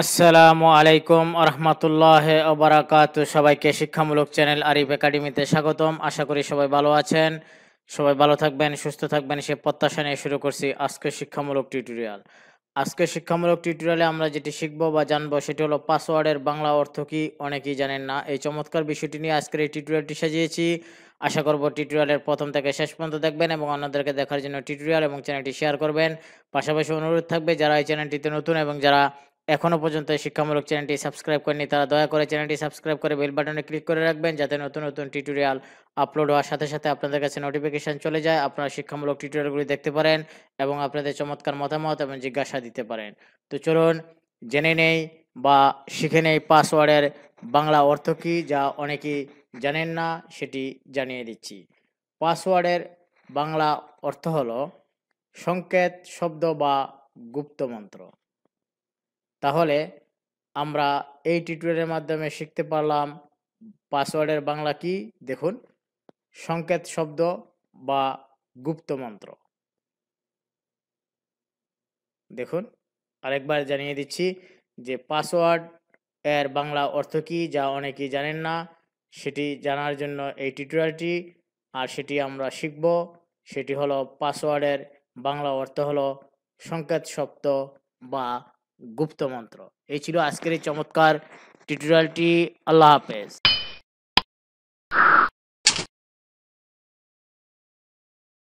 আসসালামু আলাইকুম রহমতুল্লাহ ওবরাকাত সবাইকে শিক্ষামূলক চ্যানেল আরিফ একাডেমিতে স্বাগতম আশা করি সবাই ভালো আছেন সবাই ভালো থাকবেন সুস্থ থাকবেন সে প্রত্যাশা নিয়ে শুরু করছি আজকের শিক্ষামূলক টিউটোরিয়াল আজকের শিক্ষামূলক টিউটোরিয়ালে আমরা যেটি শিখবো বা জানবো সেটি হলো পাসওয়ার্ডের বাংলা অর্থ কি অনেকেই জানেন না এই চমৎকার বিষয়টি নিয়ে আজকের এই টিউটোরিয়ালটি সাজিয়েছি আশা করব টিউটোরিয়ালের প্রথম থেকে শেষ পর্যন্ত দেখবেন এবং অন্যদেরকে দেখার জন্য টিউটোরিয়াল এবং চ্যানেলটি শেয়ার করবেন পাশাপাশি অনুরোধ থাকবে যারা এই চ্যানেলটিতে নতুন এবং যারা এখনও পর্যন্ত শিক্ষামূলক চ্যানেলটি সাবস্ক্রাইব করেনি তারা দয়া করে চ্যানেলটি সাবস্ক্রাইব করে বেল বাটনে ক্লিক করে রাখবেন যাতে নতুন নতুন টিউটোরিয়াল আপলোড হওয়ার সাথে সাথে আপনাদের কাছে নোটিফিকেশান চলে যায় আপনারা শিক্ষামূলক টিউটোরিয়ালগুলি দেখতে পারেন এবং আপনাদের চমৎকার মতামত এবং জিজ্ঞাসা দিতে পারেন তো চলুন জেনে নেই বা শিখে নেই পাসওয়ার্ডের বাংলা অর্থ কী যা অনেকেই জানেন না সেটি জানিয়ে দিচ্ছি পাসওয়ার্ডের বাংলা অর্থ হলো সংকেত শব্দ বা গুপ্তমন্ত্র তাহলে আমরা এই টিউটোরিয়ালের মাধ্যমে শিখতে পারলাম পাসওয়ার্ডের বাংলা কি দেখুন সংকেত শব্দ বা গুপ্তমন্ত্র দেখুন আরেকবার জানিয়ে দিচ্ছি যে পাসওয়ার্ড এর বাংলা অর্থ কী যা অনেকেই জানেন না সেটি জানার জন্য এই টিউটোরিয়ালটি আর সেটি আমরা শিখব সেটি হলো পাসওয়ার্ডের বাংলা অর্থ হলো সংকেত শব্দ বা গুপ্ত মন্ত্র এই ছিল আজকের এই চমৎকার টিউটোরিয়ালটি আল্লাহ হাফেজ